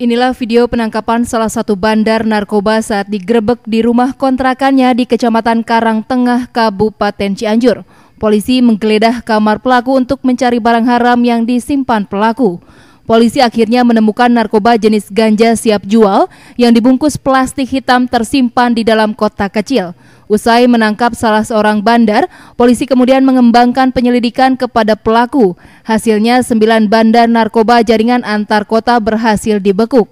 Inilah video penangkapan salah satu bandar narkoba saat digerebek di rumah kontrakannya di Kecamatan Karang Tengah, Kabupaten Cianjur. Polisi menggeledah kamar pelaku untuk mencari barang haram yang disimpan pelaku. Polisi akhirnya menemukan narkoba jenis ganja siap jual yang dibungkus plastik hitam tersimpan di dalam kotak kecil. Usai menangkap salah seorang bandar, polisi kemudian mengembangkan penyelidikan kepada pelaku. Hasilnya, sembilan bandar narkoba jaringan antar kota berhasil dibekuk.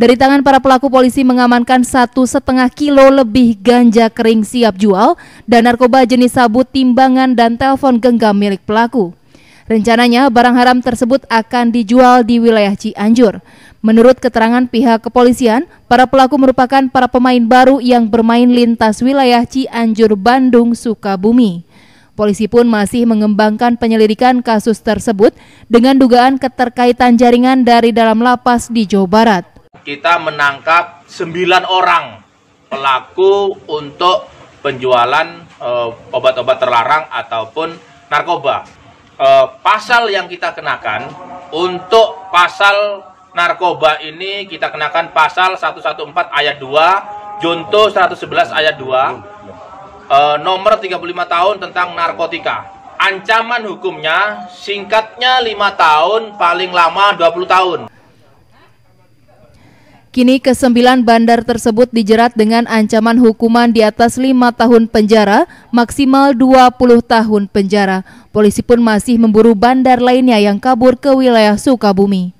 Dari tangan para pelaku polisi mengamankan satu setengah kilo lebih ganja kering siap jual dan narkoba jenis sabu timbangan dan telepon genggam milik pelaku. Rencananya barang haram tersebut akan dijual di wilayah Cianjur. Menurut keterangan pihak kepolisian, para pelaku merupakan para pemain baru yang bermain lintas wilayah Cianjur, Bandung, Sukabumi. Polisi pun masih mengembangkan penyelidikan kasus tersebut dengan dugaan keterkaitan jaringan dari dalam lapas di Jawa Barat. Kita menangkap 9 orang pelaku untuk penjualan eh, obat-obat terlarang ataupun narkoba eh, pasal yang kita kenakan untuk pasal narkoba ini kita kenakan pasal 114 ayat 2, junto 111 ayat 2, eh, nomor 35 tahun tentang narkotika. Ancaman hukumnya singkatnya 5 tahun, paling lama 20 tahun. Kini kesembilan bandar tersebut dijerat dengan ancaman hukuman di atas lima tahun penjara, maksimal 20 tahun penjara. Polisi pun masih memburu bandar lainnya yang kabur ke wilayah Sukabumi.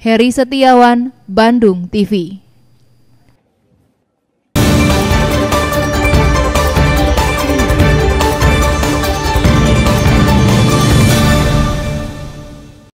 Heri Setiawan, Bandung TV